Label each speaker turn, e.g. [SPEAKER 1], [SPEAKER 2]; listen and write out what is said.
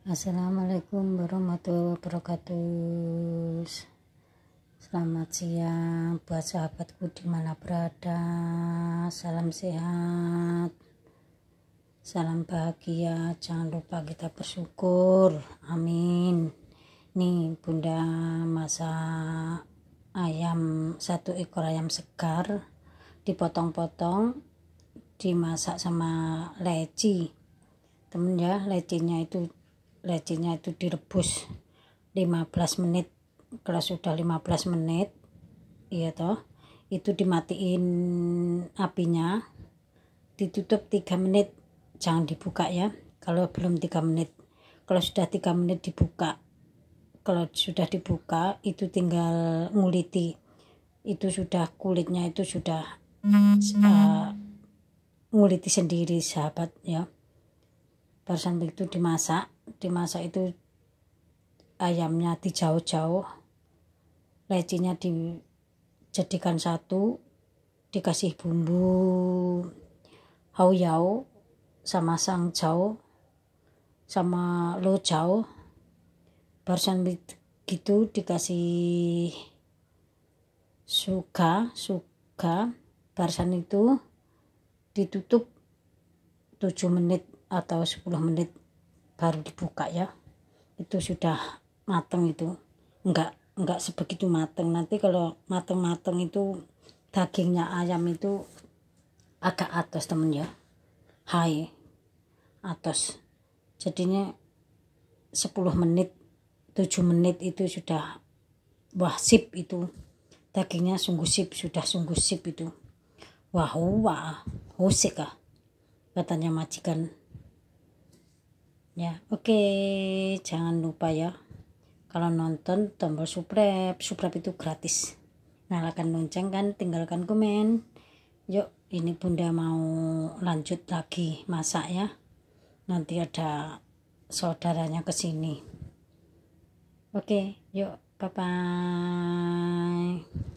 [SPEAKER 1] Assalamualaikum warahmatullahi wabarakatuh Selamat siang buat sahabatku di mana berada Salam sehat Salam bahagia Jangan lupa kita bersyukur Amin Nih bunda masa ayam satu ekor ayam segar dipotong-potong dimasak sama leci temen ya lecinya itu lecinya itu direbus 15 menit kalau sudah 15 menit iya toh itu dimatiin apinya ditutup 3 menit jangan dibuka ya kalau belum 3 menit kalau sudah 3 menit dibuka kalau sudah dibuka itu tinggal nguliti itu sudah kulitnya itu sudah uh, nguliti sendiri sahabat ya barusan begitu dimasak di masa itu ayamnya dijauh-jauh lecinya dijadikan satu dikasih bumbu yau sama sang jauh sama lo jauh barusan gitu dikasih suka suka barusan itu ditutup 7 menit atau 10 menit baru dibuka ya itu sudah mateng itu enggak enggak sebegitu mateng nanti kalau mateng-mateng itu dagingnya ayam itu agak atas temen ya high atas jadinya 10 menit 7 menit itu sudah wah sip itu dagingnya sungguh sip sudah sungguh sip itu wah wah hosek ah katanya majikan ya oke okay. jangan lupa ya kalau nonton tombol subscribe subscribe itu gratis nyalakan lonceng kan tinggalkan komen yuk ini bunda mau lanjut lagi masak ya nanti ada saudaranya kesini oke okay, yuk bye bye